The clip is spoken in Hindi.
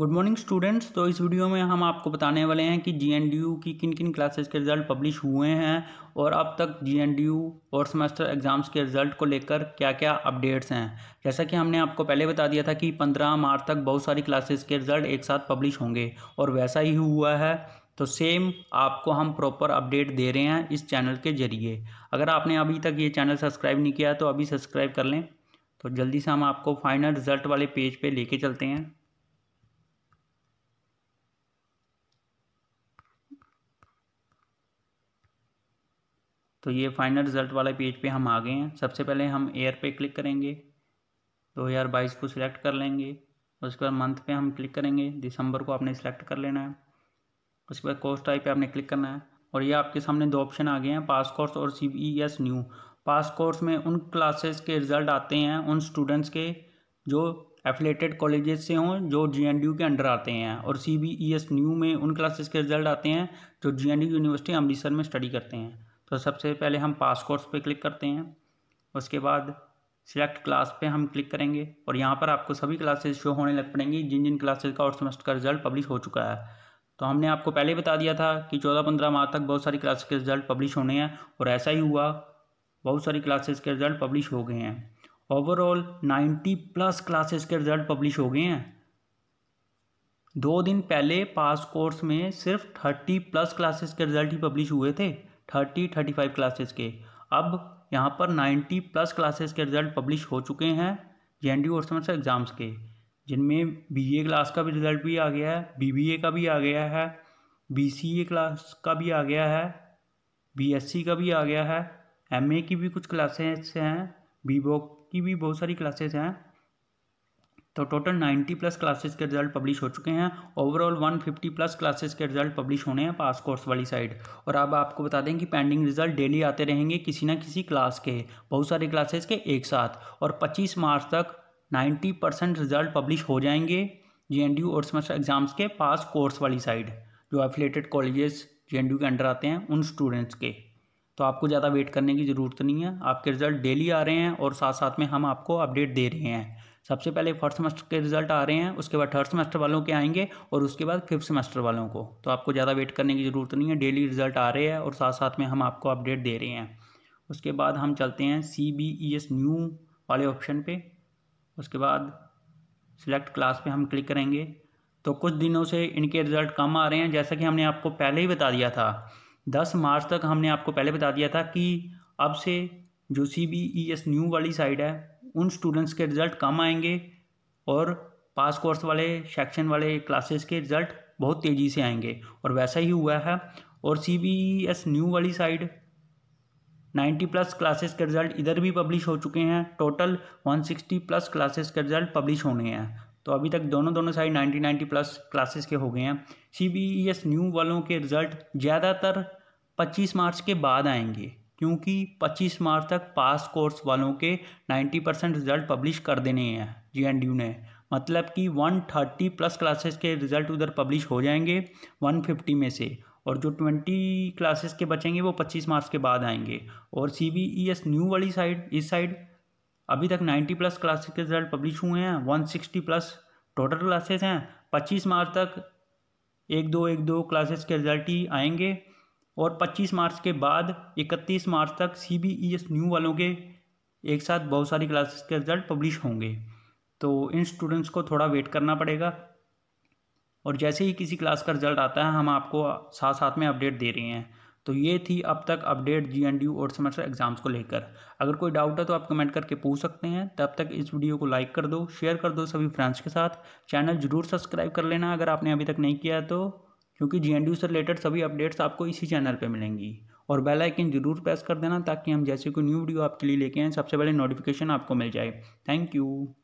गुड मॉर्निंग स्टूडेंट्स तो इस वीडियो में हम आपको बताने वाले हैं कि जीएनडीयू की किन किन क्लासेस के रिजल्ट पब्लिश हुए हैं और अब तक जीएनडीयू और सेमेस्टर एग्ज़ाम्स के रिजल्ट को लेकर क्या क्या अपडेट्स हैं जैसा कि हमने आपको पहले बता दिया था कि 15 मार्च तक बहुत सारी क्लासेस के रिजल्ट एक साथ पब्लिश होंगे और वैसा ही हुआ है तो सेम आपको हम प्रॉपर अपडेट दे रहे हैं इस चैनल के जरिए अगर आपने अभी तक ये चैनल सब्सक्राइब नहीं किया तो अभी सब्सक्राइब कर लें तो जल्दी से हम आपको फाइनल रिजल्ट वाले पेज पे लेके चलते हैं तो ये फाइनल रिजल्ट वाले पेज पे हम आ गए हैं सबसे पहले हम एयर पे क्लिक करेंगे 2022 को सिलेक्ट कर लेंगे उसके बाद मंथ पे हम क्लिक करेंगे दिसंबर को आपने सिलेक्ट कर लेना है उसके बाद कोर्स टाइप पे आपने क्लिक करना है और ये आपके सामने दो ऑप्शन आ गए हैं पास कोर्स और C B S new pass course में उन क्लासेस के रिज़ल्ट आते हैं उन स्टूडेंट्स के जो एफिलेटेड कॉलेजेस से हों जो जी एन के अंडर आते हैं और C B E S new में उन क्लासेस के रिजल्ट आते हैं जो G N D university Amritsar में स्टडी करते हैं तो सबसे पहले हम पास कोर्स पे क्लिक करते हैं उसके बाद सिलेक्ट क्लास पे हम क्लिक करेंगे और यहाँ पर आपको सभी क्लासेस शो होने लग पड़ेंगी जिन जिन क्लासेस का और सेमेस्टर का रिजल्ट पब्लिश हो चुका है तो हमने आपको पहले बता दिया था कि चौदह पंद्रह माह तक बहुत सारी क्लासेस के रिजल्ट पब्लिश होने हैं और ऐसा ही हुआ बहुत सारी क्लासेस के रिजल्ट पब्लिश हो गए हैं ओवरऑल नाइन्टी प्लस क्लासेस के रिजल्ट पब्लिश हो गए हैं दो दिन पहले पास कोर्स में सिर्फ थर्टी प्लस क्लासेस के रिजल्ट ही पब्लिश हुए थे थर्टी थर्टी फाइव क्लासेस के अब यहाँ पर नाइन्टी प्लस क्लासेस के रिजल्ट पब्लिश हो चुके हैं जे एन डी और समर्स एग्ज़ाम्स के जिनमें बी ए क्लास का भी रिज़ल्ट भी आ गया है बी बी ए का भी आ गया है बी सी ए क्लास का भी आ गया है बी एस सी का भी आ गया है एम ए की भी कुछ क्लासेस हैं बी बॉक की भी बहुत सारी क्लासेस हैं तो टोटल 90 प्लस क्लासेस के रिजल्ट पब्लिश हो चुके हैं ओवरऑल 150 प्लस क्लासेस के रिजल्ट पब्लिश होने हैं पास कोर्स वाली साइड और अब आपको बता दें कि पेंडिंग रिजल्ट डेली आते रहेंगे किसी ना किसी क्लास के बहुत सारे क्लासेस के एक साथ और 25 मार्च तक 90 परसेंट रिजल्ट पब्लिश हो जाएंगे जे और सेमेस्टर एग्जाम्स के पास कोर्स वाली साइड जो affiliated colleges J K under आते हैं उन स्टूडेंट्स के तो आपको ज़्यादा वेट करने की ज़रूरत नहीं है आपके रिज़ल्ट डेली आ रहे हैं और साथ साथ में हम आपको अपडेट दे रहे हैं सबसे पहले फर्स्ट सेमेस्टर के रिजल्ट आ रहे हैं उसके बाद थर्ड सेमेस्टर वालों के आएंगे और उसके बाद फिफ्थ सेमेस्टर वालों को तो आपको ज़्यादा वेट करने की ज़रूरत नहीं है डेली रिजल्ट आ रहे हैं और साथ साथ में हम आपको अपडेट दे रहे हैं उसके बाद हम चलते हैं C B E S new वाले ऑप्शन पे उसके बाद सिलेक्ट क्लास पे हम क्लिक करेंगे तो कुछ दिनों से इनके रिज़ल्ट कम आ रहे हैं जैसा कि हमने आपको पहले ही बता दिया था दस मार्च तक हमने आपको पहले बता दिया था कि अब से जो C B E S new वाली साइड है उन स्टूडेंट्स के रिज़ल्ट कम आएंगे और पास कोर्स वाले सेक्शन वाले क्लासेस के रिज़ल्ट बहुत तेज़ी से आएंगे और वैसा ही हुआ है और सी बी एस न्यू वाली साइड 90 प्लस क्लासेस के रिज़ल्ट इधर भी पब्लिश हो चुके हैं टोटल 160 प्लस क्लासेस के रिज़ल्ट पब्लिश होने हैं तो अभी तक दोनों दोनों साइड 90 90 प्लस क्लासेस के हो गए हैं सी बी एस न्यू वालों के रिज़ल्ट ज़्यादातर 25 मार्च के बाद आएंगे क्योंकि 25 मार्च तक पास कोर्स वालों के 90 परसेंट रिजल्ट पब्लिश कर देने हैं जी ने मतलब कि 130 प्लस क्लासेस के रिज़ल्ट उधर पब्लिश हो जाएंगे 150 में से और जो 20 क्लासेस के बचेंगे वो 25 मार्च के बाद आएंगे और C B E S new वाली साइड इस साइड अभी तक 90 प्लस क्लासेस के रिज़ल्ट पब्लिश हुए हैं 160 प्लस टोटल क्लासेस हैं 25 मार्च तक एक दो एक दो क्लासेस के रिज़ल्ट ही आएंगे और 25 मार्च के बाद 31 मार्च तक C B E S new वालों के एक साथ बहुत सारी क्लासेस के रिजल्ट पब्लिश होंगे तो इन स्टूडेंट्स को थोड़ा वेट करना पड़ेगा और जैसे ही किसी क्लास का रिजल्ट आता है हम आपको साथ साथ में अपडेट दे रहे हैं तो ये थी अब तक अपडेट जी एन डी और सेमेस्टर एग्जाम्स को लेकर अगर कोई डाउट है तो आप कमेंट करके पूछ सकते हैं तब तक इस वीडियो को लाइक कर दो शेयर कर दो सभी फ्रेंड्स के साथ चैनल जरूर सब्सक्राइब कर लेना अगर आपने अभी तक नहीं किया तो क्योंकि जी से रिलेटेड सभी अपडेट्स आपको इसी चैनल पर मिलेंगी और बेल आइकन जरूर प्रेस कर देना ताकि हम जैसे कोई न्यू वीडियो आपके लिए लेके आए सबसे पहले नोटिफिकेशन आपको मिल जाए थैंक यू